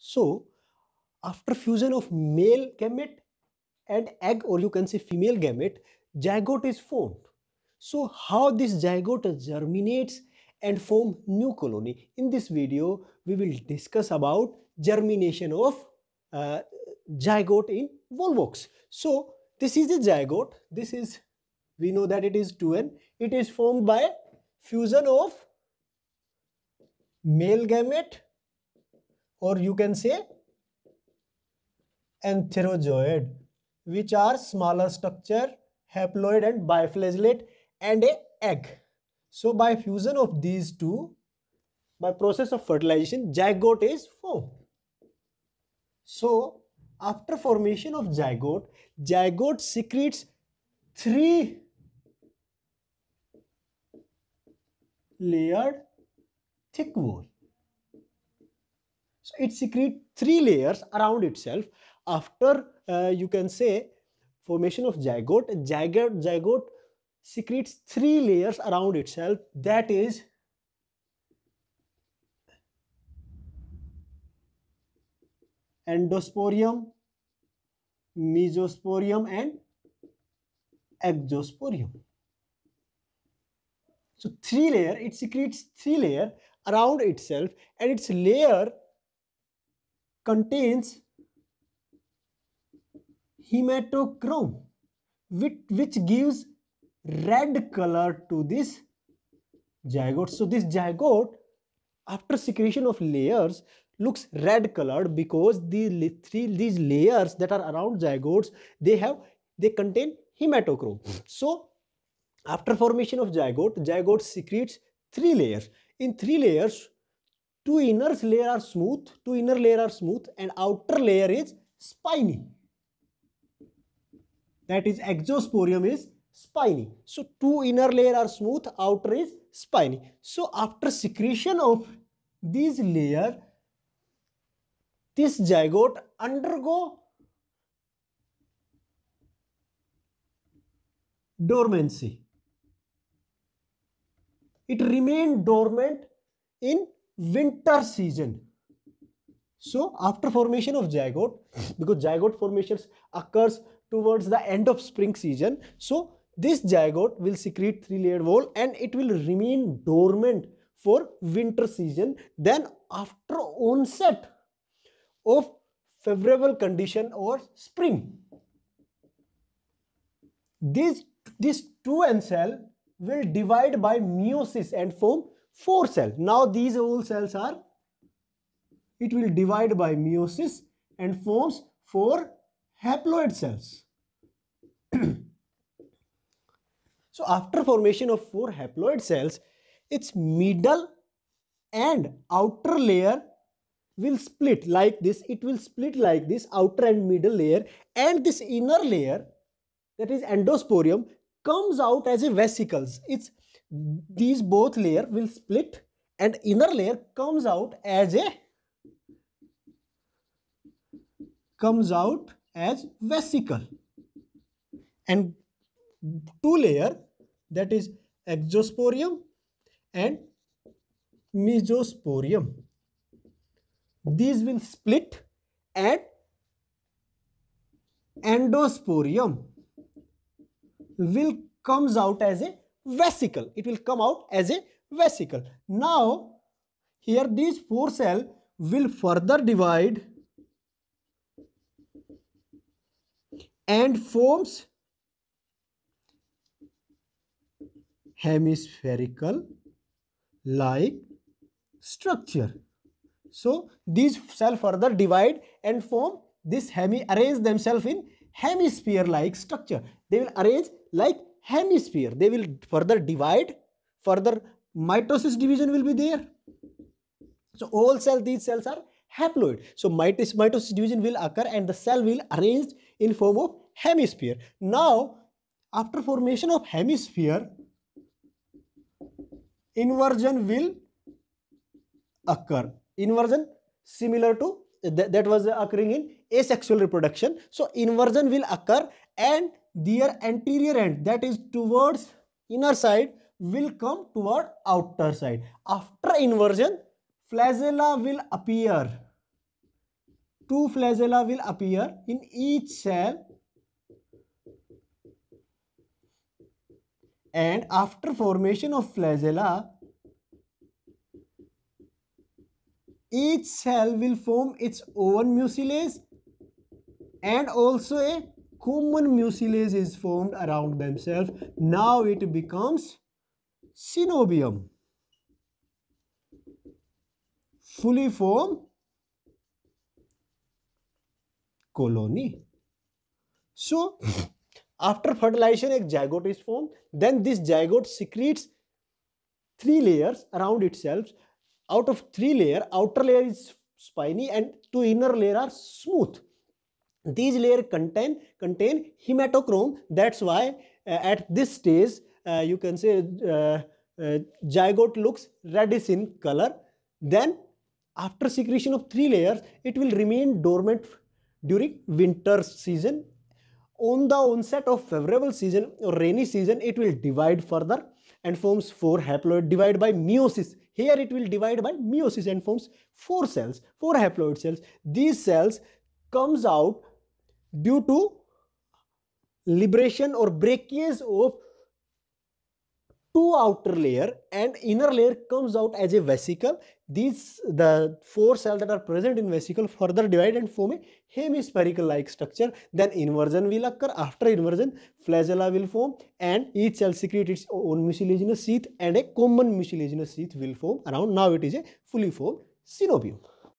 So after fusion of male gamete and egg or you can say female gamete, zygote is formed. So how this zygote germinates and form new colony. In this video, we will discuss about germination of uh, zygote in volvox. So this is a zygote. This is, we know that it is 2N. It is formed by fusion of male gamete or you can say entherozoid which are smaller structure haploid and biflagellate and a egg so by fusion of these two by process of fertilization zygote is formed so after formation of zygote zygote secretes three layered thick wall so it secretes three layers around itself. After uh, you can say formation of zygote, zygote, zygote secretes three layers around itself. That is endosporium, mesosporium and exosporium. So three layer, it secretes three layer around itself and its layer contains hematochrome which, which gives red color to this zygote. So this zygote after secretion of layers looks red colored because the three these layers that are around zygotes they have they contain hematochrome. So after formation of zygote, zygote secretes three layers. In three layers, two inner layer are smooth, two inner layer are smooth and outer layer is spiny. That is exosporium is spiny. So two inner layer are smooth, outer is spiny. So after secretion of these layer, this zygote undergo dormancy. It remained dormant in winter season. So after formation of zygote, because zygote formations occurs towards the end of spring season. So this zygote will secrete three-layered wall and it will remain dormant for winter season. Then after onset of favorable condition or spring, these, these two end cell will divide by meiosis and form four cells. Now these whole cells are, it will divide by meiosis and forms four haploid cells. so after formation of four haploid cells, its middle and outer layer will split like this. It will split like this outer and middle layer and this inner layer that is endosporium comes out as a vesicles. It's these both layer will split and inner layer comes out as a comes out as vesicle and two layer that is exosporium and mesosporium these will split and endosporium will comes out as a vesicle. It will come out as a vesicle. Now, here these four cell will further divide and forms hemispherical like structure. So, these cell further divide and form this hemi arrange themselves in hemisphere like structure. They will arrange like hemisphere. They will further divide, further mitosis division will be there. So all cells, these cells are haploid. So mitosis, mitosis division will occur and the cell will arranged in form of hemisphere. Now, after formation of hemisphere, inversion will occur. Inversion similar to that, that was occurring in asexual reproduction. So inversion will occur and their anterior end that is towards inner side will come toward outer side. After inversion, flagella will appear. Two flagella will appear in each cell and after formation of flagella each cell will form its own mucilage and also a common mucilage is formed around themselves. Now it becomes synovium. Fully formed colony. So, after fertilization, a zygote is formed. Then this zygote secretes three layers around itself out of three layer outer layer is spiny and two inner layer are smooth these layer contain contain hematochrome that's why uh, at this stage uh, you can say uh, uh, zygote looks reddish in color then after secretion of three layers it will remain dormant during winter season on the onset of favorable season or rainy season it will divide further and forms 4 haploid divided by meiosis. Here it will divide by meiosis and forms 4 cells, 4 haploid cells. These cells comes out due to liberation or breakage of two outer layer and inner layer comes out as a vesicle. These, the four cells that are present in vesicle further divide and form a hemispherical like structure. Then inversion will occur. After inversion, flagella will form and each cell secrete its own mucilaginous sheath and a common mucilaginous sheath will form around. Now it is a fully formed synovium.